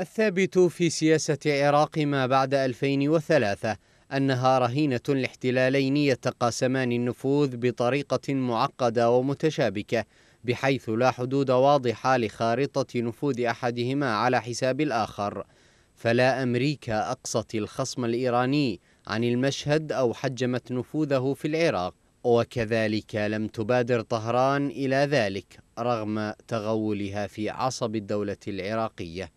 الثابت في سياسة العراق ما بعد 2003 أنها رهينة لاحتلالين يتقاسمان النفوذ بطريقة معقدة ومتشابكة بحيث لا حدود واضحة لخارطة نفوذ أحدهما على حساب الآخر فلا أمريكا أقصت الخصم الإيراني عن المشهد أو حجمت نفوذه في العراق وكذلك لم تبادر طهران إلى ذلك رغم تغولها في عصب الدولة العراقية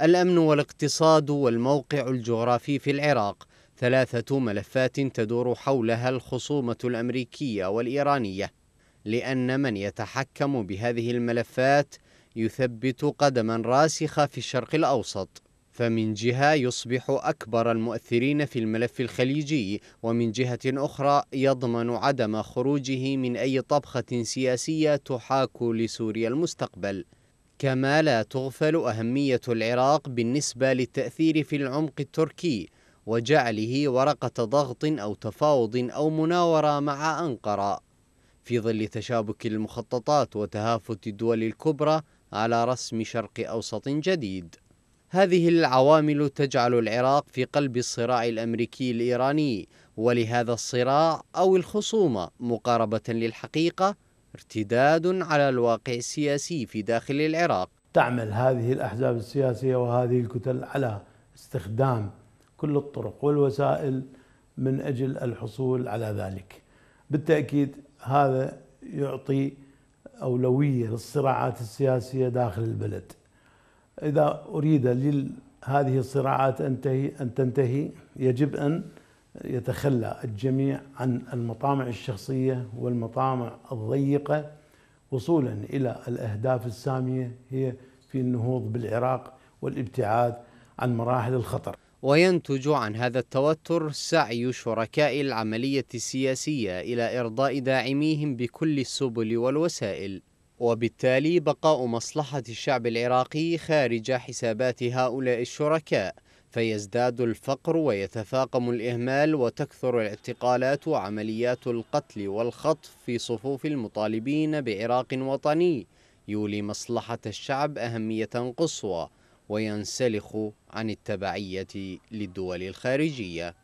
الأمن والاقتصاد والموقع الجغرافي في العراق ثلاثة ملفات تدور حولها الخصومة الأمريكية والإيرانية لأن من يتحكم بهذه الملفات يثبت قدما راسخة في الشرق الأوسط فمن جهة يصبح أكبر المؤثرين في الملف الخليجي ومن جهة أخرى يضمن عدم خروجه من أي طبخة سياسية تحاك لسوريا المستقبل كما لا تغفل أهمية العراق بالنسبة للتأثير في العمق التركي وجعله ورقة ضغط أو تفاوض أو مناورة مع أنقرة في ظل تشابك المخططات وتهافت الدول الكبرى على رسم شرق أوسط جديد هذه العوامل تجعل العراق في قلب الصراع الأمريكي الإيراني ولهذا الصراع أو الخصومة مقاربة للحقيقة ارتداد على الواقع السياسي في داخل العراق تعمل هذه الأحزاب السياسية وهذه الكتل على استخدام كل الطرق والوسائل من أجل الحصول على ذلك بالتأكيد هذا يعطي أولوية للصراعات السياسية داخل البلد إذا أريد لهذه الصراعات أن تنتهي يجب أن يتخلى الجميع عن المطامع الشخصية والمطامع الضيقة وصولا إلى الأهداف السامية هي في النهوض بالعراق والابتعاد عن مراحل الخطر وينتج عن هذا التوتر سعي شركاء العملية السياسية إلى إرضاء داعميهم بكل السبل والوسائل وبالتالي بقاء مصلحة الشعب العراقي خارج حسابات هؤلاء الشركاء فيزداد الفقر ويتفاقم الإهمال وتكثر الاعتقالات وعمليات القتل والخطف في صفوف المطالبين بعراق وطني يولي مصلحة الشعب أهمية قصوى وينسلخ عن التبعية للدول الخارجية